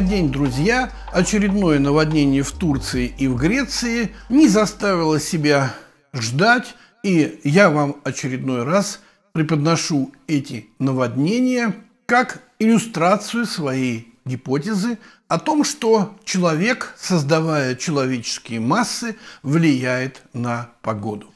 Добрый день, друзья! Очередное наводнение в Турции и в Греции не заставило себя ждать, и я вам очередной раз преподношу эти наводнения как иллюстрацию своей гипотезы о том, что человек, создавая человеческие массы, влияет на погоду.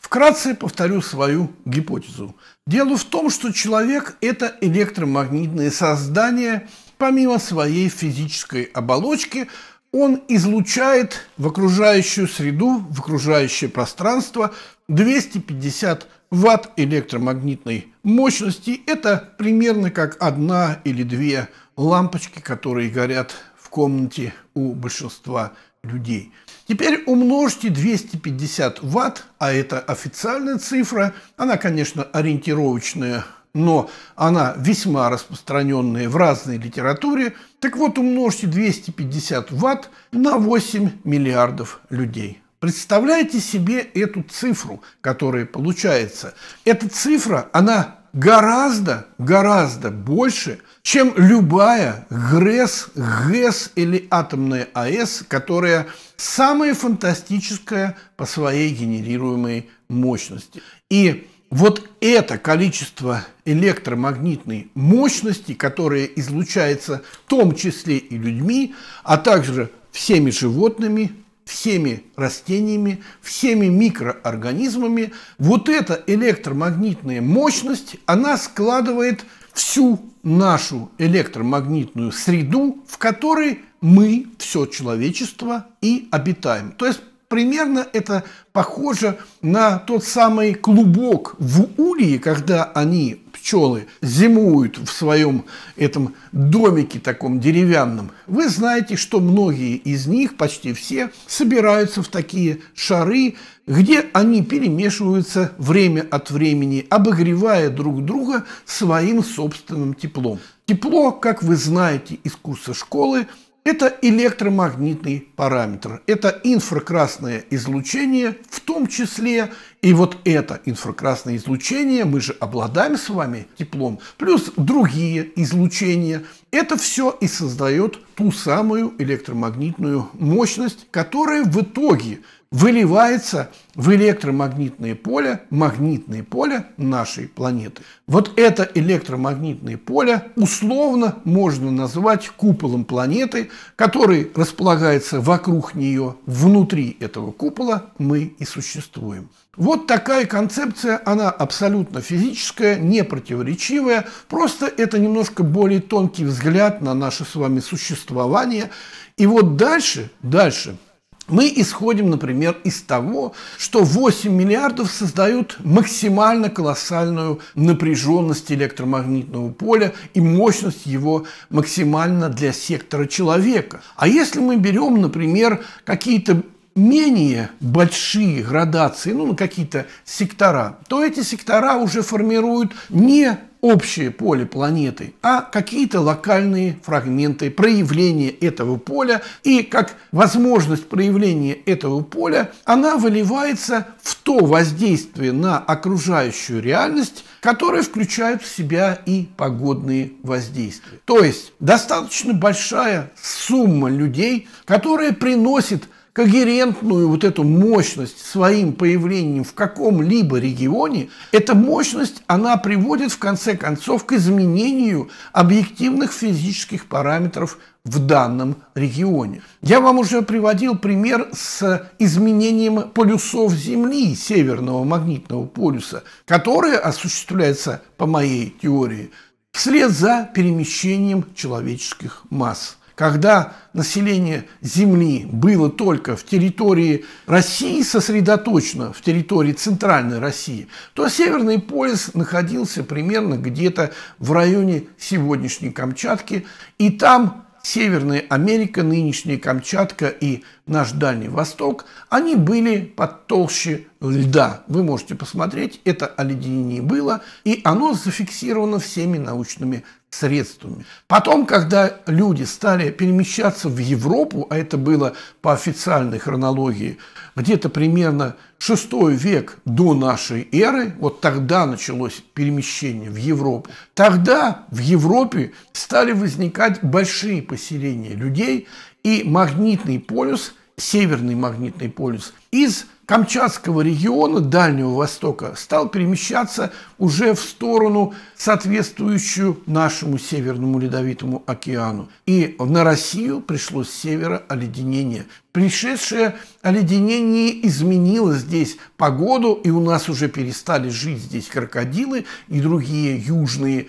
Вкратце повторю свою гипотезу. Дело в том, что человек – это электромагнитное создание – помимо своей физической оболочки, он излучает в окружающую среду, в окружающее пространство 250 ватт электромагнитной мощности. Это примерно как одна или две лампочки, которые горят в комнате у большинства людей. Теперь умножьте 250 ватт, а это официальная цифра, она, конечно, ориентировочная но она весьма распространенная в разной литературе. Так вот, умножьте 250 ватт на 8 миллиардов людей. Представляете себе эту цифру, которая получается. Эта цифра, она гораздо, гораздо больше, чем любая ГРЭС, ГЭС или атомная АЭС, которая самая фантастическая по своей генерируемой мощности. И вот это количество электромагнитной мощности, которое излучается в том числе и людьми, а также всеми животными, всеми растениями, всеми микроорганизмами, вот эта электромагнитная мощность, она складывает всю нашу электромагнитную среду, в которой мы, все человечество и обитаем. То есть примерно это похоже на тот самый клубок в улье, когда они, пчелы, зимуют в своем этом домике таком деревянном. Вы знаете, что многие из них, почти все, собираются в такие шары, где они перемешиваются время от времени, обогревая друг друга своим собственным теплом. Тепло, как вы знаете из курса школы, это электромагнитный параметр, это инфракрасное излучение, в том числе и вот это инфракрасное излучение, мы же обладаем с вами теплом, плюс другие излучения. Это все и создает ту самую электромагнитную мощность, которая в итоге – выливается в электромагнитное поле, магнитное поле нашей планеты. Вот это электромагнитное поле условно можно назвать куполом планеты, который располагается вокруг нее. Внутри этого купола мы и существуем. Вот такая концепция, она абсолютно физическая, не противоречивая. просто это немножко более тонкий взгляд на наше с вами существование. И вот дальше, дальше – мы исходим, например, из того, что 8 миллиардов создают максимально колоссальную напряженность электромагнитного поля и мощность его максимально для сектора человека. А если мы берем, например, какие-то менее большие градации, ну, на какие-то сектора, то эти сектора уже формируют не общее поле планеты, а какие-то локальные фрагменты проявления этого поля. И как возможность проявления этого поля, она выливается в то воздействие на окружающую реальность, которое включает в себя и погодные воздействия. То есть достаточно большая сумма людей, которая приносит когерентную вот эту мощность своим появлением в каком-либо регионе, эта мощность, она приводит в конце концов к изменению объективных физических параметров в данном регионе. Я вам уже приводил пример с изменением полюсов Земли, северного магнитного полюса, которое осуществляется, по моей теории, вслед за перемещением человеческих масс когда население Земли было только в территории России сосредоточено, в территории Центральной России, то Северный полюс находился примерно где-то в районе сегодняшней Камчатки, и там Северная Америка, нынешняя Камчатка и наш Дальний Восток, они были под толще льда. Вы можете посмотреть, это оледенение было, и оно зафиксировано всеми научными средствами. Потом, когда люди стали перемещаться в Европу, а это было по официальной хронологии, где-то примерно 6 век до нашей эры, вот тогда началось перемещение в Европу, тогда в Европе стали возникать большие поселения людей, и магнитный полюс, северный магнитный полюс из – Камчатского региона Дальнего Востока стал перемещаться уже в сторону, соответствующую нашему Северному Ледовитому океану. И на Россию пришло с севера оледенение. Пришедшее оледенение изменило здесь погоду, и у нас уже перестали жить здесь крокодилы и другие южные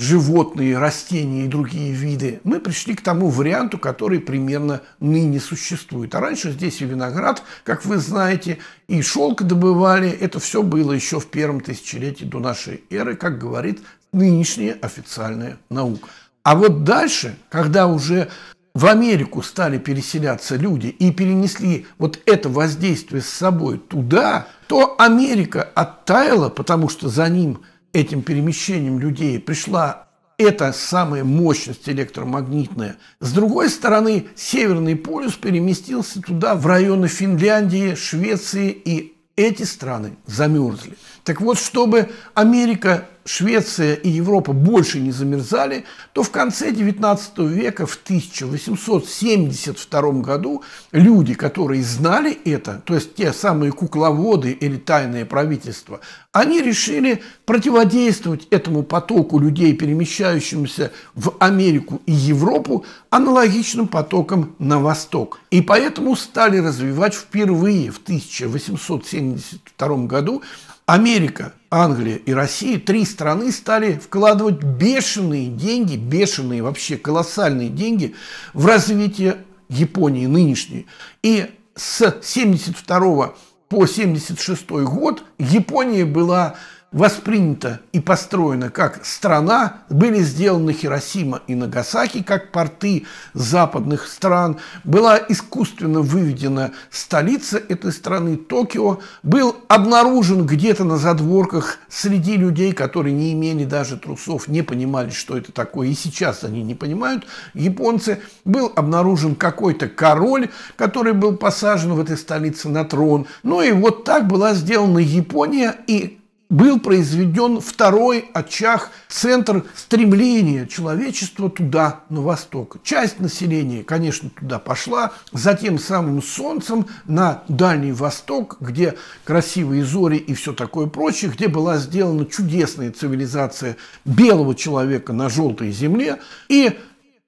животные, растения и другие виды, мы пришли к тому варианту, который примерно ныне существует. А раньше здесь и виноград, как вы знаете, и шелк добывали. Это все было еще в первом тысячелетии до нашей эры, как говорит нынешняя официальная наука. А вот дальше, когда уже в Америку стали переселяться люди и перенесли вот это воздействие с собой туда, то Америка оттаяла, потому что за ним – этим перемещением людей пришла эта самая мощность электромагнитная. С другой стороны, Северный полюс переместился туда, в районы Финляндии, Швеции, и эти страны замерзли. Так вот, чтобы Америка Швеция и Европа больше не замерзали, то в конце XIX века, в 1872 году, люди, которые знали это, то есть те самые кукловоды или тайное правительство, они решили противодействовать этому потоку людей, перемещающимся в Америку и Европу, аналогичным потоком на восток. И поэтому стали развивать впервые в 1872 году Америка Англия и Россия, три страны стали вкладывать бешеные деньги, бешеные вообще колоссальные деньги в развитие Японии нынешней. И с 72 по 76 год Япония была воспринята и построена как страна, были сделаны Хиросима и Нагасаки как порты западных стран, была искусственно выведена столица этой страны Токио, был обнаружен где-то на задворках среди людей, которые не имели даже трусов, не понимали, что это такое, и сейчас они не понимают, японцы, был обнаружен какой-то король, который был посажен в этой столице на трон. Ну и вот так была сделана Япония, и был произведен второй очаг, центр стремления человечества туда, на восток. Часть населения, конечно, туда пошла, за тем самым солнцем на Дальний Восток, где красивые зори и все такое прочее, где была сделана чудесная цивилизация белого человека на желтой земле. И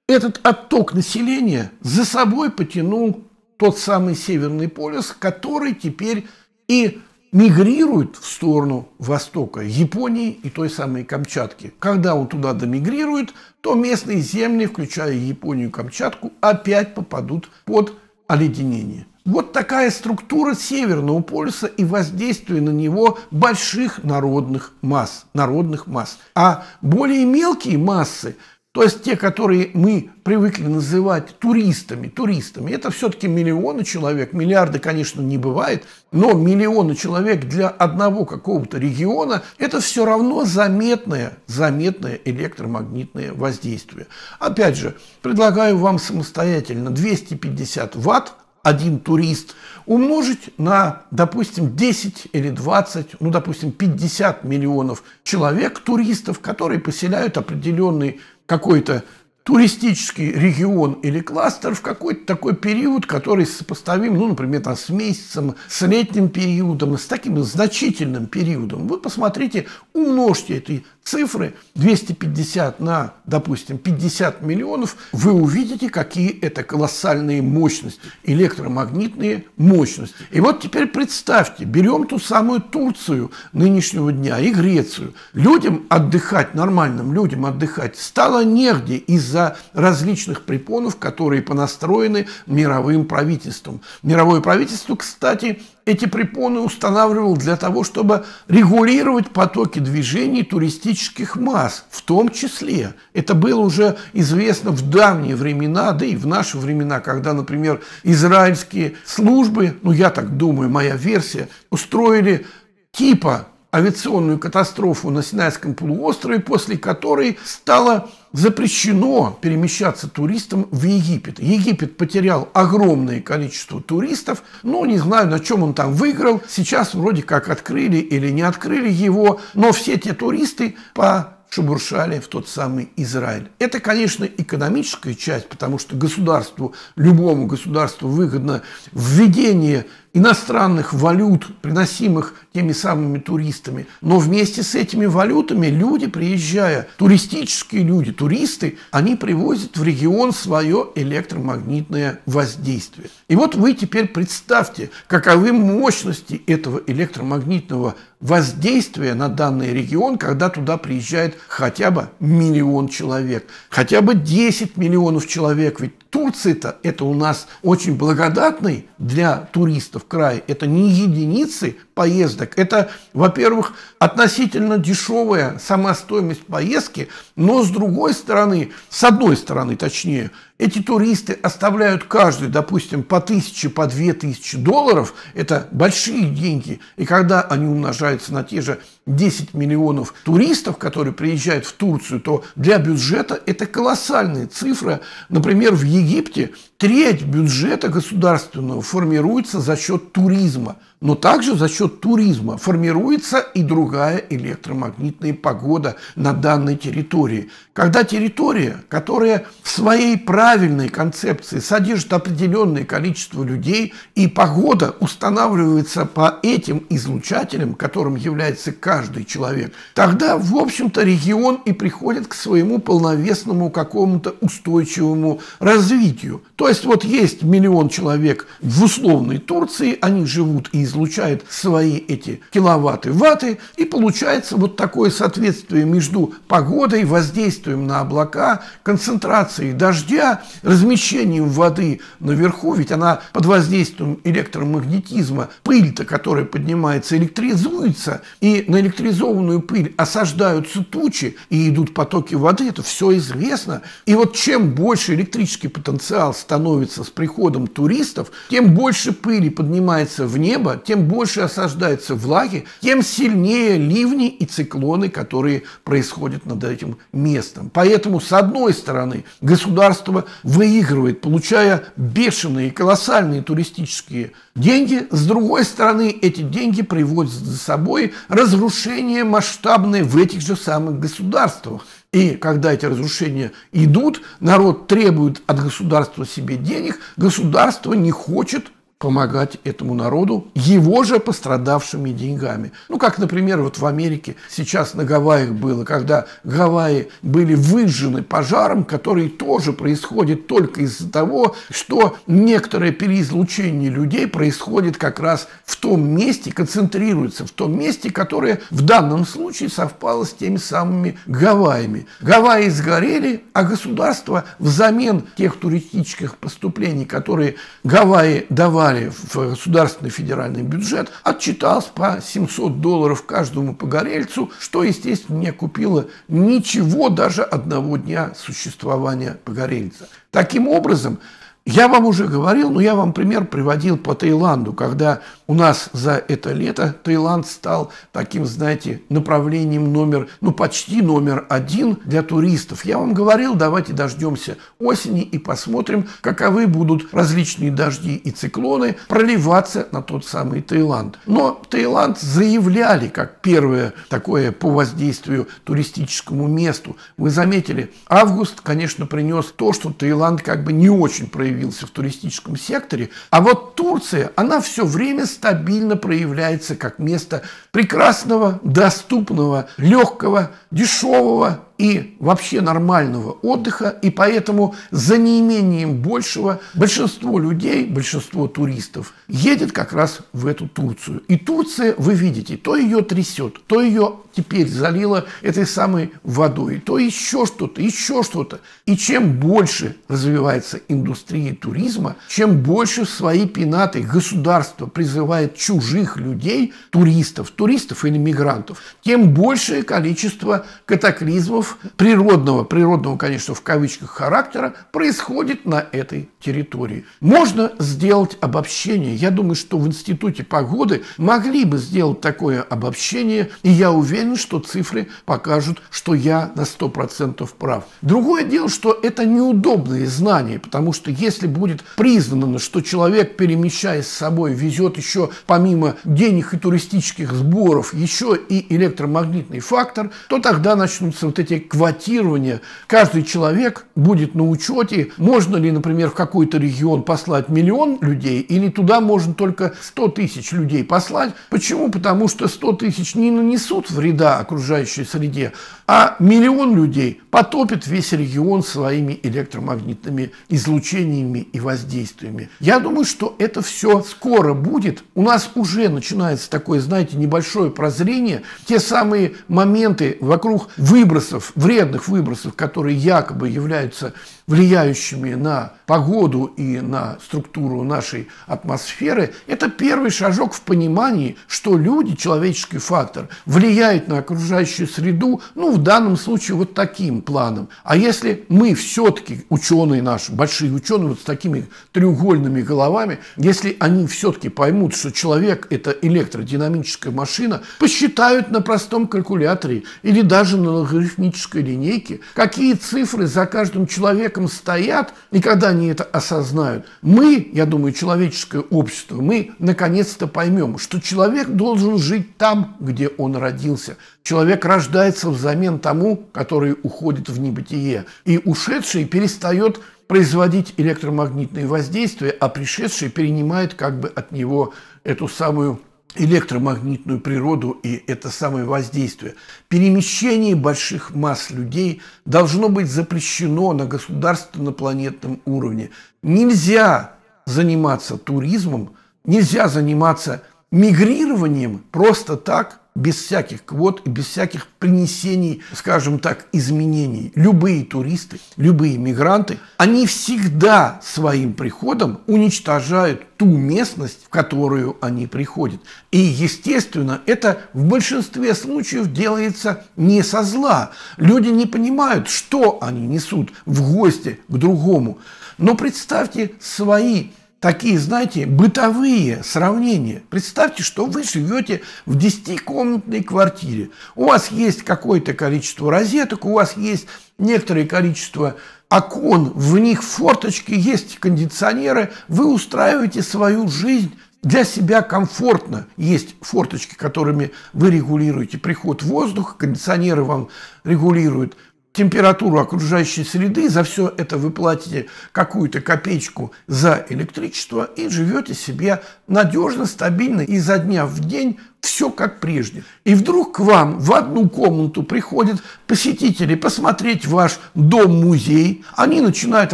этот отток населения за собой потянул тот самый Северный полюс, который теперь и мигрирует в сторону востока, Японии и той самой Камчатки. Когда он туда домигрирует, то местные земли, включая Японию и Камчатку, опять попадут под оледенение. Вот такая структура Северного полюса и воздействие на него больших народных масс, народных масс. А более мелкие массы то есть те, которые мы привыкли называть туристами, туристами, это все-таки миллионы человек. Миллиарды, конечно, не бывает, но миллионы человек для одного какого-то региона – это все равно заметное, заметное электромагнитное воздействие. Опять же, предлагаю вам самостоятельно 250 ватт один турист умножить на, допустим, 10 или 20, ну, допустим, 50 миллионов человек, туристов, которые поселяют определенный какой-то туристический регион или кластер в какой-то такой период, который сопоставим, ну, например, там, с месяцем, с летним периодом, с таким значительным периодом. Вы посмотрите, умножьте эти цифры 250 на, допустим, 50 миллионов, вы увидите, какие это колоссальные мощности, электромагнитные мощности. И вот теперь представьте, берем ту самую Турцию нынешнего дня и Грецию. Людям отдыхать, нормальным людям отдыхать стало негде из-за различных препонов, которые понастроены мировым правительством. Мировое правительство, кстати, эти препоны устанавливал для того, чтобы регулировать потоки движений туристических масс, в том числе. Это было уже известно в давние времена, да и в наши времена, когда, например, израильские службы, ну я так думаю, моя версия, устроили типа авиационную катастрофу на Синайском полуострове, после которой стало запрещено перемещаться туристам в Египет. Египет потерял огромное количество туристов, ну, не знаю, на чем он там выиграл. Сейчас вроде как открыли или не открыли его, но все те туристы по шебуршали в тот самый Израиль. Это, конечно, экономическая часть, потому что государству, любому государству выгодно введение иностранных валют, приносимых теми самыми туристами. Но вместе с этими валютами люди, приезжая, туристические люди, туристы, они привозят в регион свое электромагнитное воздействие. И вот вы теперь представьте, каковы мощности этого электромагнитного воздействия на данный регион, когда туда приезжает хотя бы миллион человек, хотя бы 10 миллионов человек, ведь Турция-то это у нас очень благодатный для туристов край. Это не единицы поездок. Это, во-первых, относительно дешевая сама стоимость поездки, но с другой стороны, с одной стороны точнее, эти туристы оставляют каждый, допустим, по тысяче, по две тысячи долларов. Это большие деньги. И когда они умножаются на те же 10 миллионов туристов, которые приезжают в Турцию, то для бюджета это колоссальные цифры. Например, в Египте треть бюджета государственного формируется за счет туризма. Но также за счет туризма формируется и другая электромагнитная погода на данной территории. Когда территория, которая в своей правильной концепции содержит определенное количество людей, и погода устанавливается по этим излучателям, которым является каждый каждый человек, тогда, в общем-то, регион и приходит к своему полновесному какому-то устойчивому развитию. То есть вот есть миллион человек в условной Турции, они живут и излучают свои эти киловатты ваты, и получается вот такое соответствие между погодой, воздействием на облака, концентрацией дождя, размещением воды наверху, ведь она под воздействием электромагнетизма, пыль-то, которая поднимается, электризуется, и на наэлектризованную пыль осаждаются тучи и идут потоки воды, это все известно. И вот чем больше электрический потенциал становится с приходом туристов, тем больше пыли поднимается в небо, тем больше осаждается влаги, тем сильнее ливни и циклоны, которые происходят над этим местом. Поэтому, с одной стороны, государство выигрывает, получая бешеные, колоссальные туристические деньги, с другой стороны, эти деньги приводят за собой разрушение разрушения масштабные в этих же самых государствах. И когда эти разрушения идут, народ требует от государства себе денег, государство не хочет помогать этому народу его же пострадавшими деньгами. Ну, как, например, вот в Америке сейчас на Гавайях было, когда Гавайи были выжжены пожаром, который тоже происходит только из-за того, что некоторое переизлучение людей происходит как раз в том месте, концентрируется в том месте, которое в данном случае совпало с теми самыми Гавайями. Гавайи сгорели, а государство взамен тех туристических поступлений, которые Гавайи давали сдали в государственный федеральный бюджет, отчитался по 700 долларов каждому погорельцу, что, естественно, не купило ничего даже одного дня существования погорельца. Таким образом, я вам уже говорил, но я вам пример приводил по Таиланду, когда у нас за это лето Таиланд стал таким, знаете, направлением номер, ну почти номер один для туристов. Я вам говорил, давайте дождемся осени и посмотрим, каковы будут различные дожди и циклоны проливаться на тот самый Таиланд. Но Таиланд заявляли как первое такое по воздействию туристическому месту. Вы заметили, август, конечно, принес то, что Таиланд как бы не очень проявил проявился в туристическом секторе. А вот Турция, она все время стабильно проявляется как место прекрасного, доступного, легкого, дешевого, и вообще нормального отдыха, и поэтому за неимением большего большинство людей, большинство туристов едет как раз в эту Турцию. И Турция, вы видите, то ее трясет, то ее теперь залило этой самой водой, то еще что-то, еще что-то. И чем больше развивается индустрия туризма, чем больше свои пенаты государство призывает чужих людей, туристов, туристов или мигрантов, тем большее количество катаклизмов природного, природного, конечно, в кавычках характера происходит на этой территории. Можно сделать обобщение. Я думаю, что в Институте погоды могли бы сделать такое обобщение, и я уверен, что цифры покажут, что я на 100% прав. Другое дело, что это неудобные знания, потому что если будет признано, что человек, перемещаясь с собой, везет еще помимо денег и туристических сборов, еще и электромагнитный фактор, то тогда начнутся вот эти квотирование. Каждый человек будет на учете. Можно ли, например, в какой-то регион послать миллион людей, или туда можно только 100 тысяч людей послать. Почему? Потому что 100 тысяч не нанесут вреда окружающей среде, а миллион людей потопит весь регион своими электромагнитными излучениями и воздействиями. Я думаю, что это все скоро будет. У нас уже начинается такое, знаете, небольшое прозрение. Те самые моменты вокруг выбросов выбросов, вредных выбросов, которые якобы являются влияющими на погоду и на структуру нашей атмосферы, это первый шажок в понимании, что люди, человеческий фактор, влияют на окружающую среду, ну, в данном случае вот таким планом. А если мы все-таки, ученые наши, большие ученые вот с такими треугольными головами, если они все-таки поймут, что человек – это электродинамическая машина, посчитают на простом калькуляторе или даже на логарифмическом генетической линейки, какие цифры за каждым человеком стоят, и когда они это осознают, мы, я думаю, человеческое общество, мы наконец-то поймем, что человек должен жить там, где он родился. Человек рождается взамен тому, который уходит в небытие, и ушедший перестает производить электромагнитные воздействия, а пришедший перенимает как бы от него эту самую электромагнитную природу и это самое воздействие. Перемещение больших масс людей должно быть запрещено на государственно-планетном уровне. Нельзя заниматься туризмом, нельзя заниматься мигрированием просто так – без всяких квот и без всяких принесений, скажем так, изменений. Любые туристы, любые мигранты, они всегда своим приходом уничтожают ту местность, в которую они приходят. И, естественно, это в большинстве случаев делается не со зла. Люди не понимают, что они несут в гости к другому. Но представьте свои такие, знаете, бытовые сравнения. Представьте, что вы живете в 10-комнатной квартире. У вас есть какое-то количество розеток, у вас есть некоторое количество окон, в них форточки, есть кондиционеры. Вы устраиваете свою жизнь для себя комфортно. Есть форточки, которыми вы регулируете приход воздуха, кондиционеры вам регулируют температуру окружающей среды, за все это вы платите какую-то копеечку за электричество и живете себе надежно, стабильно изо дня в день все как прежде. И вдруг к вам в одну комнату приходят посетители посмотреть ваш дом-музей. Они начинают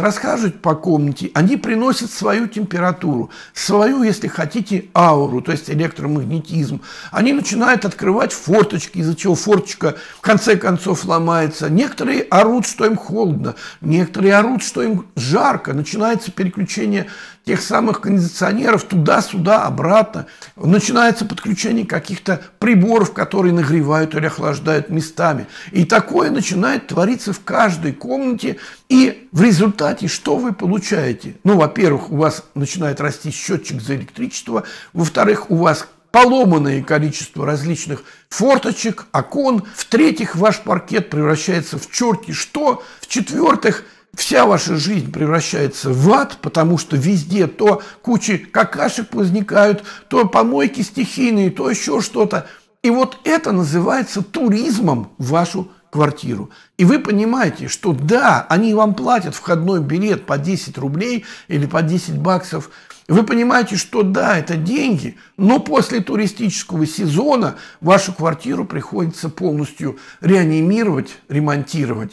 расхаживать по комнате, они приносят свою температуру, свою, если хотите, ауру, то есть электромагнетизм. Они начинают открывать форточки, из-за чего форточка в конце концов ломается. Некоторые орут, что им холодно, некоторые орут, что им жарко. Начинается переключение тех самых кондиционеров туда-сюда, обратно. Начинается подключение к каких-то приборов, которые нагревают или охлаждают местами. И такое начинает твориться в каждой комнате. И в результате что вы получаете? Ну, во-первых, у вас начинает расти счетчик за электричество. Во-вторых, у вас поломанное количество различных форточек, окон. В-третьих, ваш паркет превращается в черти что. В-четвертых, вся ваша жизнь превращается в ад, потому что везде то кучи какашек возникают, то помойки стихийные, то еще что-то. И вот это называется туризмом в вашу квартиру. И вы понимаете, что да, они вам платят входной билет по 10 рублей или по 10 баксов. Вы понимаете, что да, это деньги, но после туристического сезона вашу квартиру приходится полностью реанимировать, ремонтировать.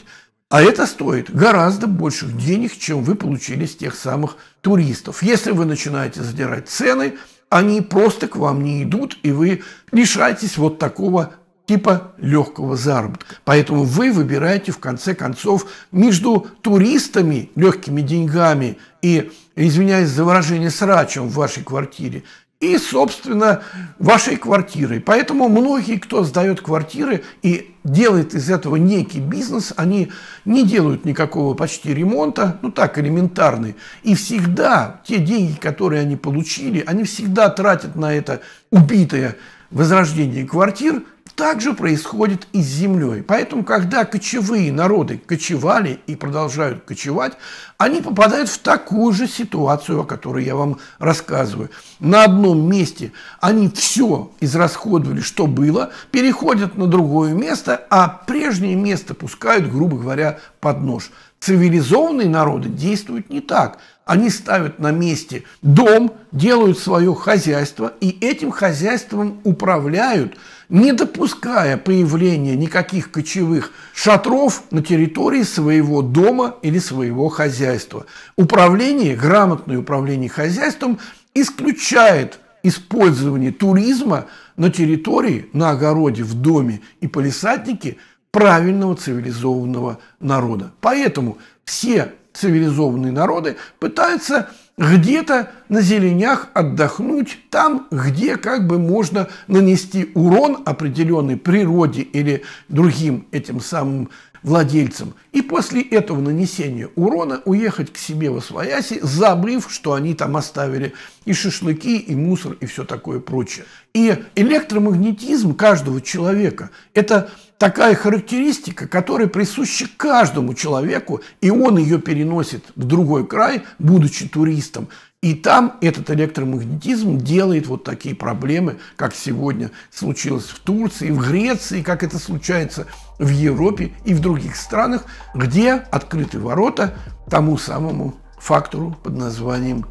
А это стоит гораздо больших денег, чем вы получили с тех самых туристов. Если вы начинаете задирать цены, они просто к вам не идут, и вы лишаетесь вот такого типа легкого заработка. Поэтому вы выбираете, в конце концов, между туристами, легкими деньгами и, извиняюсь за выражение, срачем в вашей квартире и, собственно, вашей квартирой. Поэтому многие, кто сдает квартиры и делает из этого некий бизнес, они не делают никакого почти ремонта, ну так, элементарный. И всегда те деньги, которые они получили, они всегда тратят на это убитое возрождение квартир – так же происходит и с землей. Поэтому, когда кочевые народы кочевали и продолжают кочевать, они попадают в такую же ситуацию, о которой я вам рассказываю. На одном месте они все израсходовали, что было, переходят на другое место, а прежнее место пускают, грубо говоря, под нож. Цивилизованные народы действуют не так. Они ставят на месте дом, делают свое хозяйство, и этим хозяйством управляют – не допуская появления никаких кочевых шатров на территории своего дома или своего хозяйства. Управление, грамотное управление хозяйством исключает использование туризма на территории, на огороде, в доме и полисаднике правильного цивилизованного народа. Поэтому все цивилизованные народы пытаются где-то на зеленях отдохнуть, там, где как бы можно нанести урон определенной природе или другим этим самым владельцам. И после этого нанесения урона уехать к себе во свояси, забыв, что они там оставили и шашлыки, и мусор, и все такое прочее. И электромагнетизм каждого человека – это такая характеристика, которая присуща каждому человеку, и он ее переносит в другой край, будучи туристом. И там этот электромагнетизм делает вот такие проблемы, как сегодня случилось в Турции, в Греции, как это случается в Европе и в других странах, где открыты ворота тому самому фактору под названием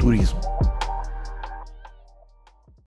туризм.